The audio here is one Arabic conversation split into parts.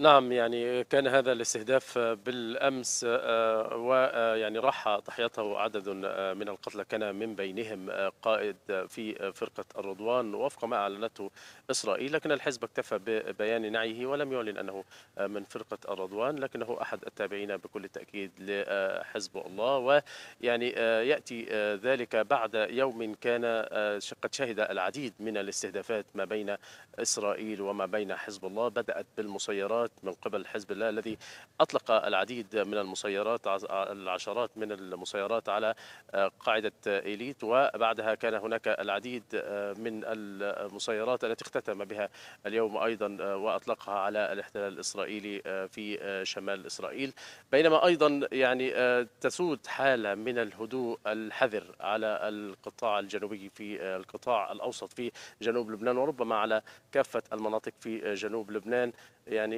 نعم يعني كان هذا الاستهداف بالامس آه، ويعني آه، راح ضحيته عدد آه، من القتلى كان من بينهم قائد في فرقه الرضوان وفق ما اعلنته اسرائيل لكن الحزب اكتفى ببيان نعيه ولم يعلن انه من فرقه الرضوان لكنه احد التابعين بكل تاكيد لحزب الله ويعني ياتي ذلك بعد يوم كان قد شهد العديد من الاستهدافات ما بين اسرائيل وما بين حزب الله بدات بالمسيرات المسيرات من قبل حزب الله الذي أطلق العديد من المسيرات العشرات من المسيرات على آه، قاعدة إيليت وبعدها كان هناك العديد آه، من المسيرات التي اختتم بها اليوم أيضا آه، وأطلقها على الاحتلال الإسرائيلي في شمال إسرائيل بينما أيضا يعني تسود حالة من الهدوء الحذر على القطاع الجنوبي في القطاع الأوسط في جنوب لبنان وربما على كافة المناطق في جنوب لبنان يعني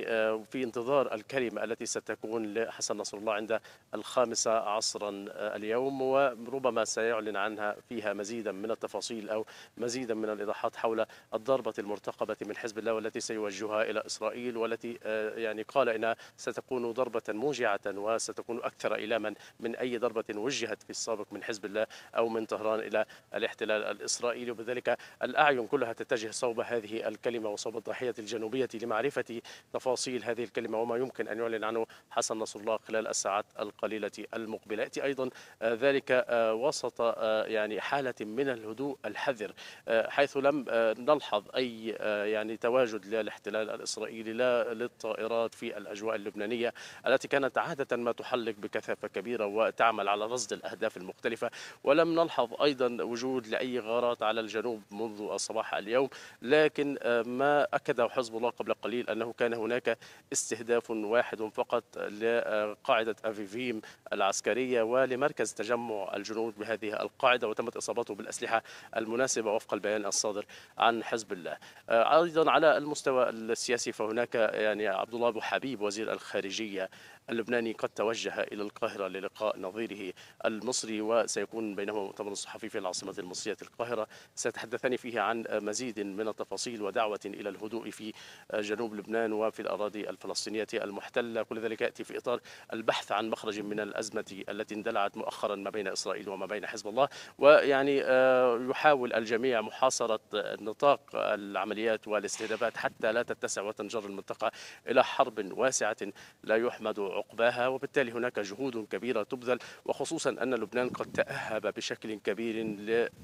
في انتظار الكلمة التي ستكون لحسن نصر الله عند الخامسة عصرا اليوم وربما سيعلن عنها فيها مزيدا من التفاصيل أو مزيدا من الإيضاحات حول الضربة المرتقبة من حزب الله والتي سيوجهها إلى إسرائيل والتي آه، يعني قال إنها ستكون ضربة موجعة وستكون أكثر إلاما من أي ضربة وجهت في السابق من حزب الله أو من طهران إلى الاحتلال الإسرائيلي وبذلك الأعين كلها تتجه صوب هذه الكلمة وصوب الضاحية الجنوبية لمعرفة تفاصيل تفصيل هذه الكلمة وما يمكن أن يعلن عنه حسن نصر الله خلال الساعات القليلة المقبلة يأتي أيضا آه، ذلك آه، وسط آه، يعني حالة من الهدوء الحذر حيث لم نلحظ أي يعني تواجد للاحتلال الإسرائيلي لا للطائرات في الأجواء اللبنانية التي كانت عادة ما تحلق بكثافة كبيرة وتعمل على رصد الأهداف المختلفة ولم نلحظ أيضا وجود لأي غارات على الجنوب منذ الصباح اليوم لكن ما أكد حزب الله قبل قليل أنه كان هناك استهداف واحد فقط لقاعدة أفيفيم العسكرية ولمركز تجمع الجنود بهذه القاعدة وتمت إصابته بالأسلحة المناسبة وفق البيان الصادر عن حزب الله آه، أيضا على المستوى السياسي فهناك يعني عبد الله أبو حبيب وزير الخارجية اللبناني قد توجه إلى القاهرة للقاء نظيره المصري وسيكون بينهما مؤتمر صحفي في العاصمة المصرية القاهرة سيتحدثان فيه عن مزيد من التفاصيل ودعوة إلى الهدوء في جنوب لبنان وفي الأراضي الأراضي الفلسطينية المحتلة كل ذلك يأتي في إطار البحث عن مخرج من الأزمة التي اندلعت مؤخرا ما بين إسرائيل وما بين حزب الله ويعني آه، يحاول الجميع محاصرة نطاق العمليات والاستهدافات حتى لا تتسع وتنجر المنطقة إلى حرب واسعة لا يحمد عقباها وبالتالي هناك جهود كبيرة تبذل وخصوصا أن لبنان قد تأهب بشكل كبير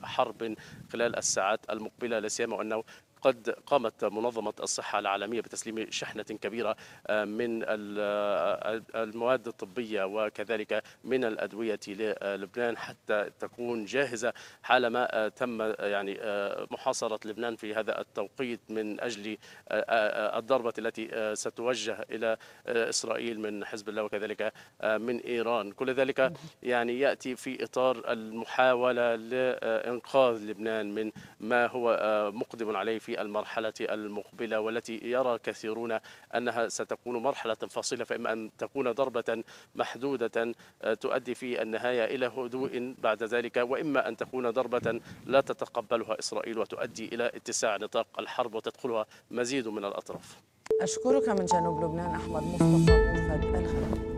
لحرب خلال الساعات المقبلة لا سيما أنه قد قامت منظمة الصحة العالمية بتسليم شحنة كبيرة آه، من آه، المواد الطبية وكذلك من الأدوية للبنان حتى تكون جاهزة حالما آه، تم يعني محاصرة لبنان في هذا التوقيت من أجل الضربة التي ستوجه إلى إسرائيل من حزب الله وكذلك من إيران كل ذلك يعني يأتي في إطار المحاولة لإنقاذ لبنان من ما هو مقدم عليه في المرحلة المقبلة والتي يرى كثيرون أنها ستكون مرحلة فاصلة فإما أن تكون ضربة محدودة آه، تؤدي في النهاية إلى هدوء بعد ذلك وإما أن تكون ضربة لا تتقبلها إسرائيل وتؤدي إلى اتساع نطاق الحرب وتدخلها مزيد من الأطراف أشكرك من جنوب لبنان أحمد مصطفى الخليل